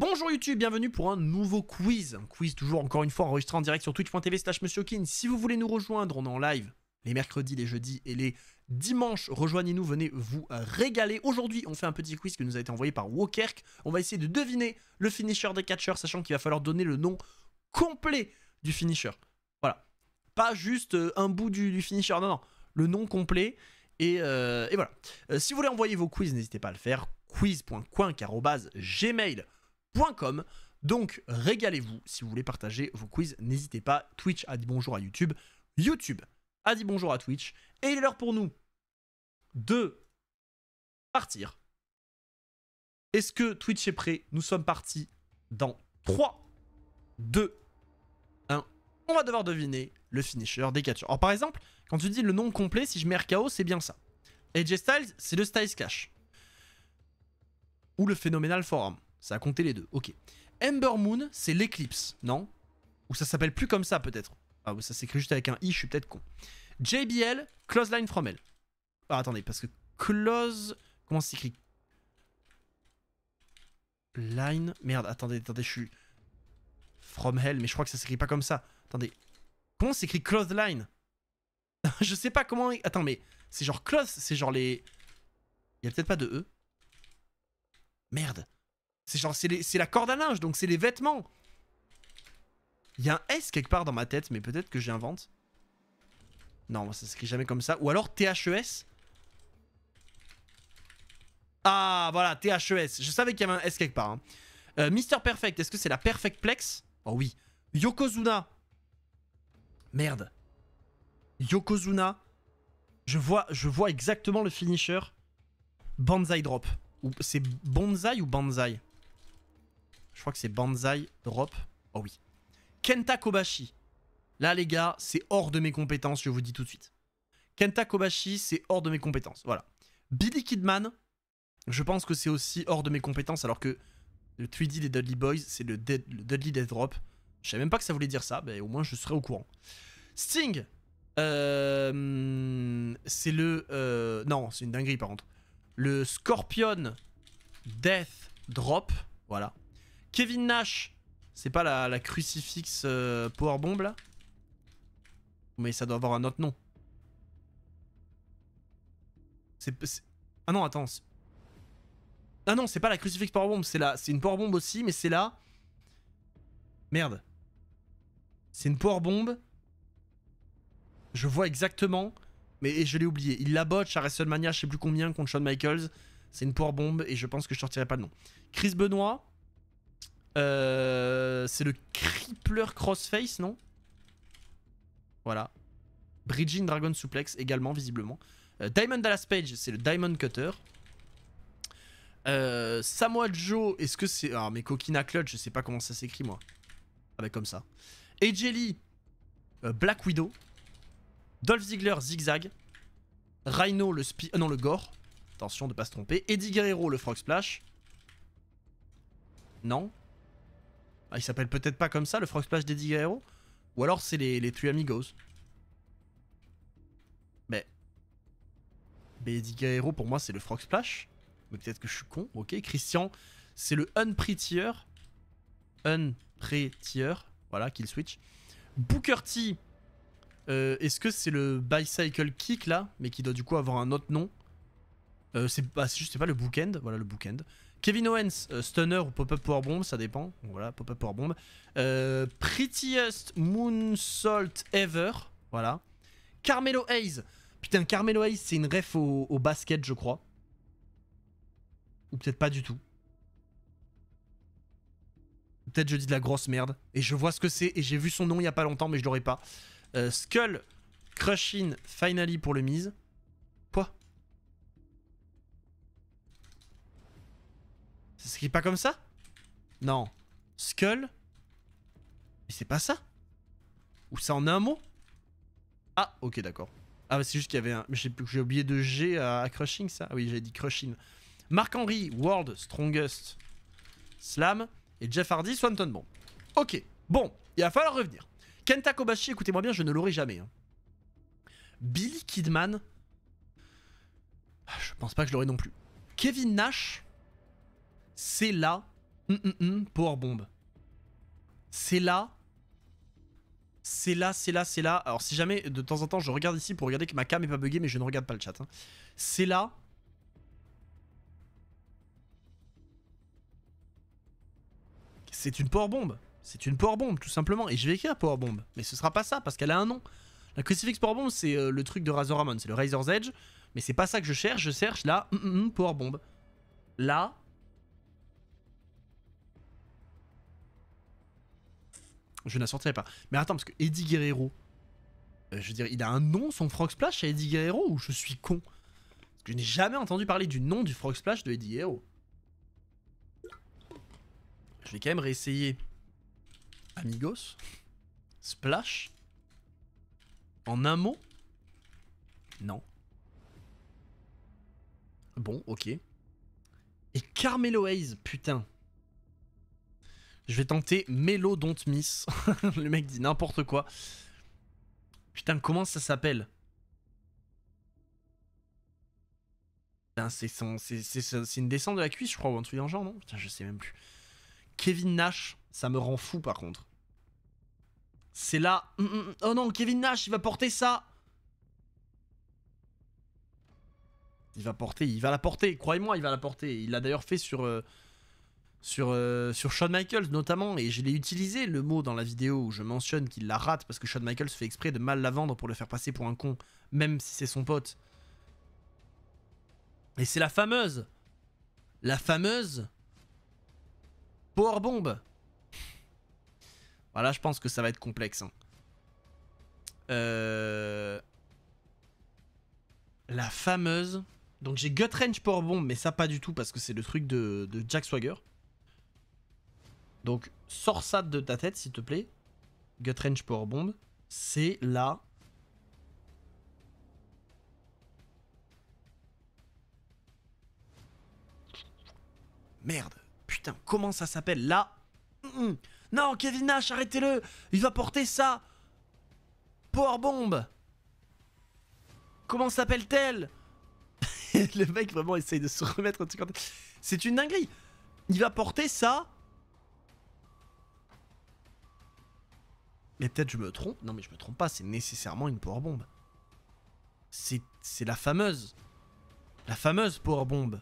Bonjour YouTube, bienvenue pour un nouveau quiz. Un quiz toujours encore une fois enregistré en direct sur twitch.tv slash monsieur Si vous voulez nous rejoindre, on est en live les mercredis, les jeudis et les dimanches. Rejoignez-nous, venez vous régaler. Aujourd'hui, on fait un petit quiz que nous a été envoyé par Walkerk. On va essayer de deviner le finisher des catcheurs, sachant qu'il va falloir donner le nom complet du finisher. Voilà. Pas juste euh, un bout du, finisher, non, non. Le nom complet. Et, euh, voilà. Euh, si vous voulez envoyer vos quiz, n'hésitez pas à le faire. quiz.coin.gmail.com donc régalez-vous, si vous voulez partager vos quiz, n'hésitez pas. Twitch a dit bonjour à YouTube, YouTube a dit bonjour à Twitch, et il est l'heure pour nous de partir. Est-ce que Twitch est prêt Nous sommes partis dans 3, 2, 1. On va devoir deviner le finisher des catchers. Alors par exemple, quand tu dis le nom complet, si je mets RKO, c'est bien ça. AJ Styles, c'est le Styles Cash. Ou le phénoménal forum. Ça a compté les deux, ok. Ember Moon, c'est l'éclipse, non Ou ça s'appelle plus comme ça peut-être Ah, ça s'écrit juste avec un i, je suis peut-être con. JBL, Close Line From Hell. Ah, attendez, parce que Close. Comment s'écrit Line. Merde, attendez, attendez, je suis. From Hell, mais je crois que ça s'écrit pas comme ça. Attendez. Comment s'écrit Close Line Je sais pas comment. Attends, mais c'est genre Close, c'est genre les. Il y a peut-être pas de E. Merde. C'est c'est la corde à linge, donc c'est les vêtements. Il y a un S quelque part dans ma tête, mais peut-être que j'invente. Non, ça s'écrit jamais comme ça. Ou alors THES. Ah, voilà, THES. Je savais qu'il y avait un S quelque part. Hein. Euh, Mister Perfect, est-ce que c'est la Perfect Plex Oh oui. Yokozuna. Merde. Yokozuna. Je vois, je vois exactement le finisher. Banzai Drop. C'est Bonzai ou Banzai je crois que c'est Banzai Drop. Oh oui. Kenta Kobashi. Là, les gars, c'est hors de mes compétences, je vous dis tout de suite. Kenta Kobashi, c'est hors de mes compétences. Voilà. Billy Kidman, je pense que c'est aussi hors de mes compétences, alors que le 3D des Dudley Boys, c'est le, Dudley Death Drop. Je savais même pas que ça voulait dire ça, mais au moins je serais au courant. Sting, euh, c'est le... Euh, non, c'est une dinguerie par contre. Le Scorpion Death Drop, voilà. Kevin Nash. C'est pas la, crucifix euh, powerbomb là Mais ça doit avoir un autre nom. C'est... Ah non, attends. Ah non, c'est pas la crucifix powerbomb, c'est la... C'est une powerbomb aussi, mais c'est là... Merde. C'est une powerbomb. Je vois exactement, mais je l'ai oublié. Il la botche à WrestleMania, je sais plus combien, contre Shawn Michaels. C'est une powerbomb et je pense que je sortirai pas le nom. Chris Benoit, euh, c'est le Crippler Crossface, non Voilà. Bridging Dragon Suplex également, visiblement. Euh, Diamond Dallas Page, c'est le Diamond Cutter. Euh, Samoa Joe, est-ce que c'est... Ah, mais Coquina Clutch, je sais pas comment ça s'écrit, moi. Ah bah, comme ça. Et Jelly, Black Widow. Dolph Ziggler, Zigzag. Rhino, le spi... non, le gore. Attention de pas se tromper. Eddie Guerrero, le Frog Splash. Non ah, il s'appelle peut-être pas comme ça, le Frog Splash d'Eddie Guerrero Ou alors c'est les, les Three Amigos Mais... Mais Eddie Guerrero, pour moi, c'est le Frog Splash. Mais peut-être que je suis con, ok. Christian, c'est le Unprettier. Unprettier. Voilà, kill switch. Booker T. Euh, est-ce que c'est le Bicycle Kick, là Mais qui doit du coup avoir un autre nom. Euh, c'est je bah, juste, pas le Bookend. Voilà, le Bookend. Kevin Owens, euh, Stunner ou Pop-Up power bomb, ça dépend. Voilà, Pop-Up Powerbomb. Euh, prettiest Moonsault Ever. Voilà. Carmelo Hayes. Putain, Carmelo Hayes, c'est une ref au, basket, je crois. Ou peut-être pas du tout. Peut-être je dis de la grosse merde. Et je vois ce que c'est. Et j'ai vu son nom il y a pas longtemps, mais je l'aurais pas. Euh, Skull Crushing Finally pour le mise. Ça pas comme ça Non. Skull Mais c'est pas ça Ou ça en a un mot Ah, ok, d'accord. Ah, c'est juste qu'il y avait un... J'ai oublié de G à, Crushing, ça oui, j'ai dit Crushing. marc Henry, World Strongest Slam. Et Jeff Hardy, Swanton. Bon. Ok. Bon, il va falloir revenir. Kenta Kobashi, écoutez-moi bien, je ne l'aurai jamais. Hein. Billy Kidman, ah, je pense pas que je l'aurai non plus. Kevin Nash, c'est là... Hum, hum, hum, c'est là. C'est là, c'est là, c'est là. Alors si jamais de temps en temps je regarde ici pour regarder que ma cam est pas buggée mais je ne regarde pas le chat. Hein. C'est là. C'est une power bomb. C'est une power bomb tout simplement. Et je vais écrire power bomb. Mais ce sera pas ça parce qu'elle a un nom. La crucifix power bomb c'est euh, le truc de Razor Ramon, c'est le Razor's Edge. Mais c'est pas ça que je cherche, je cherche là, mm, mm, power bomb. Là. Je n'en sortirai pas. Mais attends, parce que Eddie Guerrero, euh, je veux dire, il a un nom, son Frog Splash à Eddie Guerrero, ou je suis con parce Je n'ai jamais entendu parler du nom du Frog Splash de Eddie Guerrero. Je vais quand même réessayer Amigos, Splash, en un mot Non. Bon, ok. Et Carmelo Hayes, putain. Je vais tenter Melo Don't Miss. le mec dit n'importe quoi. Putain, comment ça s'appelle C'est une descente de la cuisse, je crois, ou un truc dans genre, non Putain, je sais même plus. Kevin Nash, ça me rend fou par contre. C'est là. Hum, hum, hum. Oh non, Kevin Nash, il va porter ça Il va porter, il va la porter, croyez-moi, il va la porter. Il l'a d'ailleurs fait sur. Euh, sur, euh, sur Shawn Michaels notamment, et je l'ai utilisé le mot dans la vidéo où je mentionne qu'il la rate parce que Shawn Michaels fait exprès de mal la vendre pour le faire passer pour un con, même si c'est son pote. Et c'est la fameuse, la fameuse Power Bomb. Voilà, je pense que ça va être complexe. Hein. Euh, la fameuse... Donc j'ai Gut Range Power Bomb, mais ça pas du tout parce que c'est le truc de Jack Swagger. Donc, sors ça de ta tête, s'il te plaît. Gutrange Power Bomb, c'est là Merde, putain, comment ça s'appelle là Non, Kevin Nash, arrêtez-le Il va porter ça Powerbomb Bomb Comment s'appelle-t-elle Le mec vraiment essaye de se remettre en C'est une dinguerie Il va porter ça Mais peut-être je me trompe. Non, mais je me trompe pas, c'est nécessairement une power bombe. C'est la fameuse. La fameuse power bombe.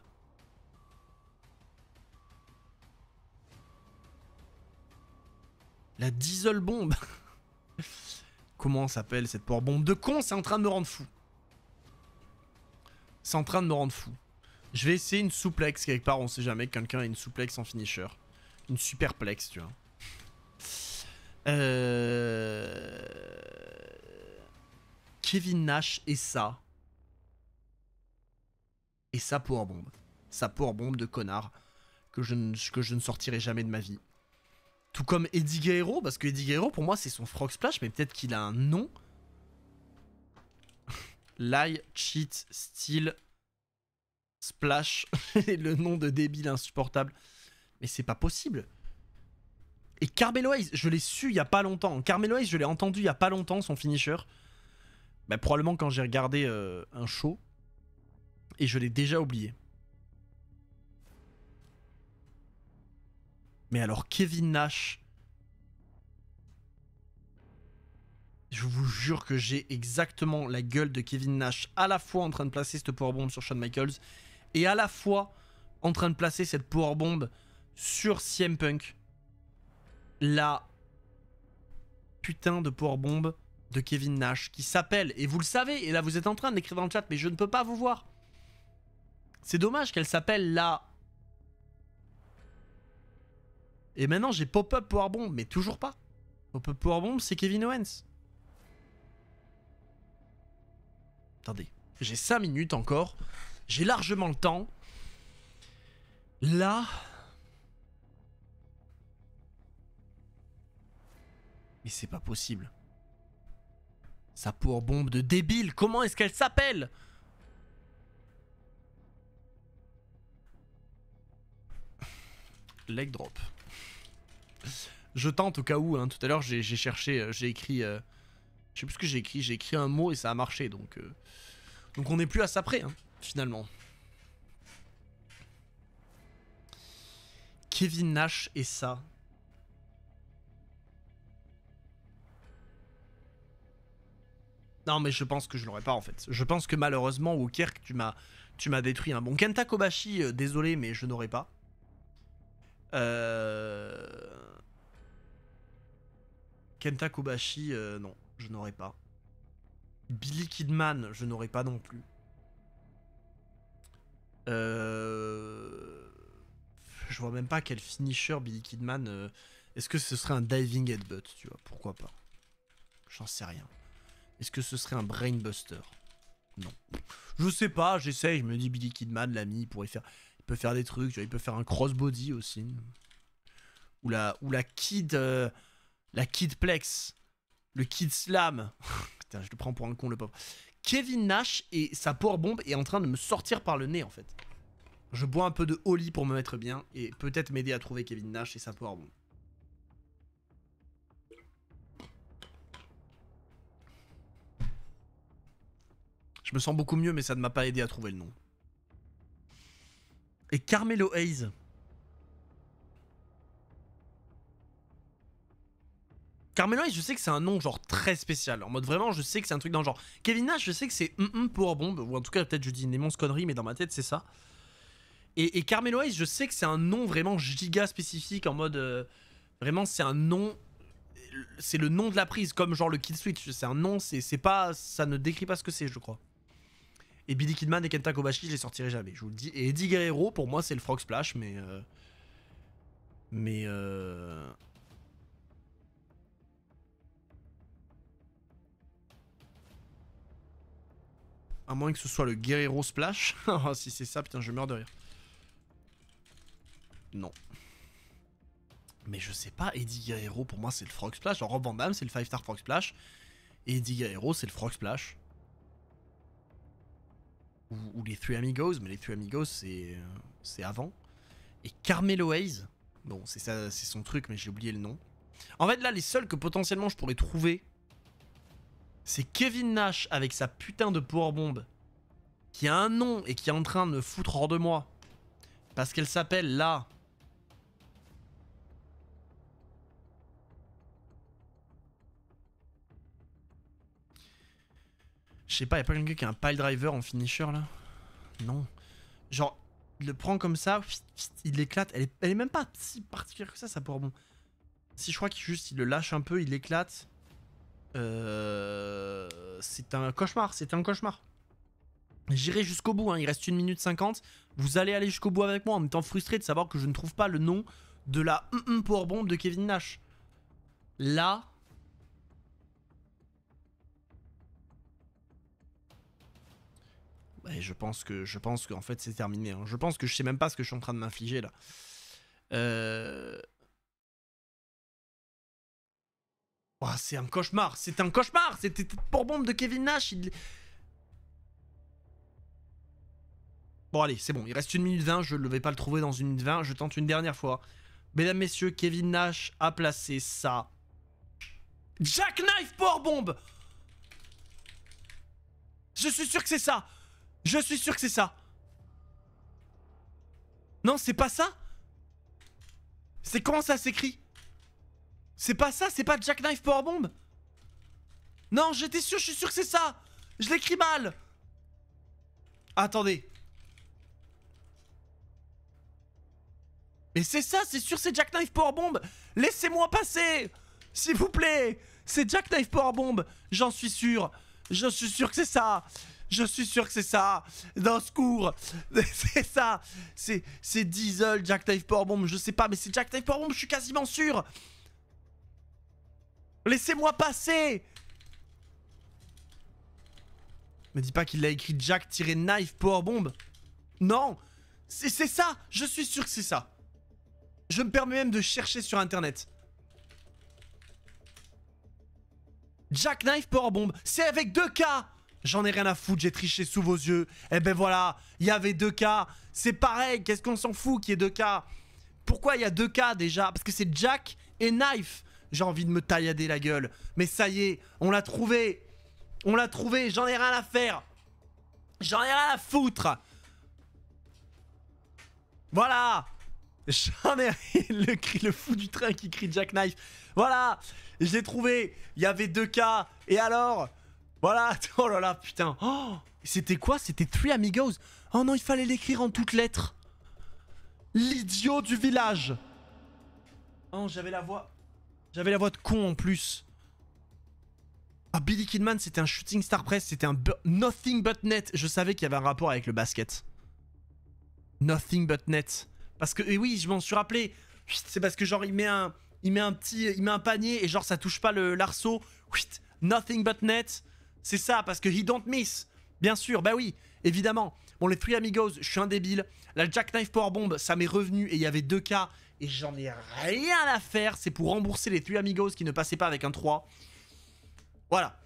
La diesel bombe. Comment s'appelle cette power bombe de con C'est en train de me rendre fou. C'est en train de me rendre fou. Je vais essayer une souplex quelque part, on sait jamais. Quelqu'un a une souplex en finisher. Une superplex, tu vois. Euh, Kevin Nash et ça. Et ça pour bombe. Sa pour bombe de connard que je, ne, que je ne sortirai jamais de ma vie. Tout comme Eddie Guerrero, parce que Eddie Guerrero pour moi c'est son Frog Splash, mais peut-être qu'il a un nom. Lie, cheat, steal, splash, le nom de débile insupportable. Mais c'est pas possible. Et Carmelo Hayes, je l'ai su il y a pas longtemps. Carmelo Hayes, je l'ai entendu il y a pas longtemps, son finisher. Bah, probablement quand j'ai regardé euh, un show. Et je l'ai déjà oublié. Mais alors, Kevin Nash. Je vous jure que j'ai exactement la gueule de Kevin Nash, à la fois en train de placer cette powerbomb sur Shawn Michaels, et à la fois en train de placer cette powerbomb sur CM Punk la putain de power bombe de Kevin Nash qui s'appelle, et vous le savez, et là vous êtes en train d'écrire dans le chat, mais je ne peux pas vous voir. C'est dommage qu'elle s'appelle la... Et maintenant j'ai pop-up power mais toujours pas. Pop-up power bomb, c'est Kevin Owens. Attendez, j'ai 5 minutes encore. J'ai largement le temps. Là, c'est pas possible. Sa bombe de débile, comment est-ce qu'elle s'appelle Leg drop. Je tente au cas où, hein. tout à l'heure j'ai cherché, euh, j'ai écrit... Euh, je sais plus ce que j'ai écrit, j'ai écrit un mot et ça a marché, donc... Euh, donc on n'est plus à ça près, hein, finalement. Kevin Nash et ça, Non, mais je pense que je l'aurais pas en fait. Je pense que malheureusement, Wokirk, tu m'as, tu m'as détruit. un hein. Bon, Kenta Kobashi, euh, désolé, mais je n'aurais pas. Euh... Kenta Kobashi, euh, non, je n'aurais pas. Billy Kidman, je n'aurais pas non plus. Euh, je vois même pas quel finisher Billy Kidman. Est-ce que ce serait un diving headbutt, tu vois Pourquoi pas J'en sais rien. Est-ce que ce serait un brainbuster Non. Je sais pas, j'essaye, je me dis Billy Kidman, l'ami, il pourrait faire... Il peut faire des trucs, il peut faire un crossbody aussi. Ou la, ou la Kid... Euh, la Kidplex. Le Kid Slam. Putain, je le prends pour un con, le pauvre. Kevin Nash et sa power bombe est en train de me sortir par le nez, en fait. Je bois un peu de Holly pour me mettre bien et peut-être m'aider à trouver Kevin Nash et sa power bombe. Je me sens beaucoup mieux, mais ça ne m'a pas aidé à trouver le nom. Et Carmelo Hayes. Carmelo Hayes, je sais que c'est un nom genre très spécial. En mode vraiment, je sais que c'est un truc dans le genre. Kevin Nash, je sais que c'est un pour Ou en tout cas, peut-être je dis une immense connerie, mais dans ma tête, c'est ça. Et, Carmelo Hayes, je sais que c'est un nom vraiment giga spécifique. En mode. Euh, vraiment, c'est un nom c'est le nom de la prise, comme genre le kill switch. C'est un nom, c'est pas, ça ne décrit pas ce que c'est, je crois. Et Billy Kidman et Kenta Kobashi, je les sortirai jamais, je vous le dis. Et Eddie Guerrero, pour moi, c'est le Frog Splash, mais... Euh... Mais... Euh... À moins que ce soit le Guerrero Splash. Oh, si c'est ça, putain, je meurs de rire. Non. Mais je sais pas, Eddie Guerrero, pour moi, c'est le Frog Splash. Genre, Van Damme, c'est le Five Star Frog Splash. Et Eddie Guerrero, c'est le Frog Splash ou, les Three Amigos, mais les Three Amigos, c'est c'est avant. Et Carmelo Hayes, bon, c'est ça, c'est son truc, mais j'ai oublié le nom. En fait, là, les seuls que potentiellement je pourrais trouver, c'est Kevin Nash avec sa putain de bomb. qui a un nom et qui est en train de me foutre hors de moi, parce qu'elle s'appelle là Je sais pas, a pas quelqu'un qui a un pile driver en finisher là Non. Genre, il le prend comme ça, il éclate. Elle, est, même pas si particulière que ça, ça pour Si je crois qu'il juste il le lâche un peu, il éclate. Euh, c'est un cauchemar, c'est un cauchemar. J'irai jusqu'au bout, hein, il reste 1 minute 50. Vous allez aller jusqu'au bout avec moi en étant frustré de savoir que je ne trouve pas le nom de la powerbomb de Kevin Nash. Là, Et je pense que je pense qu'en fait c'est terminé. Hein. Je pense que je sais même pas ce que je suis en train de m'infliger là. Euh... c'est un cauchemar, c'est un cauchemar, c'était pour bombe de Kevin Nash. Bon allez, c'est bon, il reste une minute 20, je ne vais pas le trouver dans une minute 20, je tente une dernière fois. Mesdames, messieurs, Kevin Nash a placé ça. Jackknife pour bombe Je suis sûr que c'est ça je suis sûr que c'est ça Non, c'est pas ça C'est comment ça s'écrit C'est pas ça C'est pas Jackknife Powerbomb Non, j'étais sûr, je suis sûr que c'est ça Je l'écris mal Attendez Mais c'est ça, c'est sûr, c'est Jackknife Powerbomb Laissez-moi passer S'il vous plaît C'est Jackknife Powerbomb J'en suis sûr Je suis sûr que c'est ça je suis sûr que c'est ça. ce secours. c'est ça. C'est, c'est Diesel, Jack Knife Bomb. Je sais pas, mais c'est Jack Knife Bomb. je suis quasiment sûr. Laissez-moi passer. Me dis pas qu'il a écrit Jack-Knife Bomb. Non. C'est, ça. Je suis sûr que c'est ça. Je me permets même de chercher sur internet. Jack Power Bomb. C'est avec deux K j'en ai rien à foutre, j'ai triché sous vos yeux. Eh ben voilà, il y avait deux cas. C'est pareil, qu'est-ce qu'on s'en fout qu'il y ait deux cas Pourquoi il y a deux cas déjà Parce que c'est Jack et Knife. J'ai envie de me taillader la gueule. Mais ça y est, on l'a trouvé. On l'a trouvé, j'en ai rien à faire. J'en ai rien à foutre. Voilà J'en ai le cri, le fou du train qui crie Jack Knife. Voilà, j'ai trouvé. Il y avait deux cas. Et alors, voilà, oh là là, putain. Oh, c'était quoi C'était Three Amigos. Oh non, il fallait l'écrire en toutes lettres. L'idiot du village. Oh, j'avais la voix... J'avais la voix de con en plus. Ah, Billy Kidman, c'était un shooting star press, c'était un nothing but net. Je savais qu'il y avait un rapport avec le basket. Nothing but net. Parce que, et eh oui, je m'en suis rappelé. C'est parce que genre, il met un... Il met un petit... Il met un panier et genre, ça touche pas le l'arceau. Nothing but net. C'est ça, parce que he don't miss. Bien sûr, bah oui, évidemment. Bon, les Three Amigos, je suis un débile. La Jackknife Power Bomb, ça m'est revenu et il y avait deux cas et j'en ai rien à faire. C'est pour rembourser les Three Amigos qui ne passaient pas avec un 3. Voilà.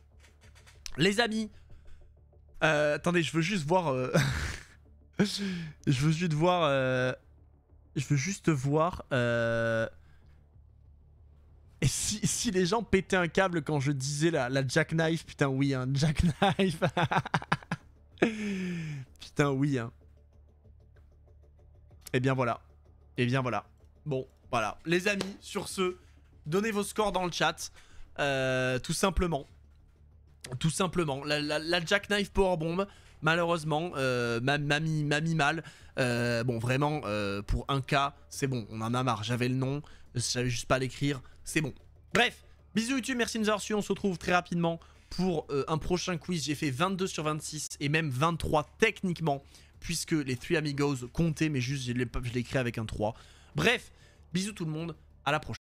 Les amis. Euh, attendez, je veux juste voir... Euh, je veux juste voir... Euh, je veux juste voir... Et si, les gens pétaient un câble quand je disais la, jackknife, putain oui, hein, jackknife. putain oui, hein. Et eh bien voilà. Et eh bien voilà. Bon, voilà. Les amis, sur ce, donnez vos scores dans le chat. Euh, tout simplement. Tout simplement. La, jackknife la jackknife malheureusement, euh, mamie, mal. Euh, bon, vraiment, euh, pour un cas, c'est bon, on en a marre, j'avais le nom je savais juste pas l'écrire, c'est bon. Bref, bisous YouTube, merci de nous on se retrouve très rapidement pour euh, un prochain quiz. J'ai fait 22 sur 26 et même 23 techniquement, puisque les 3 Amigos comptaient, mais juste je l'ai écrit avec un 3. Bref, bisous tout le monde, à la prochaine.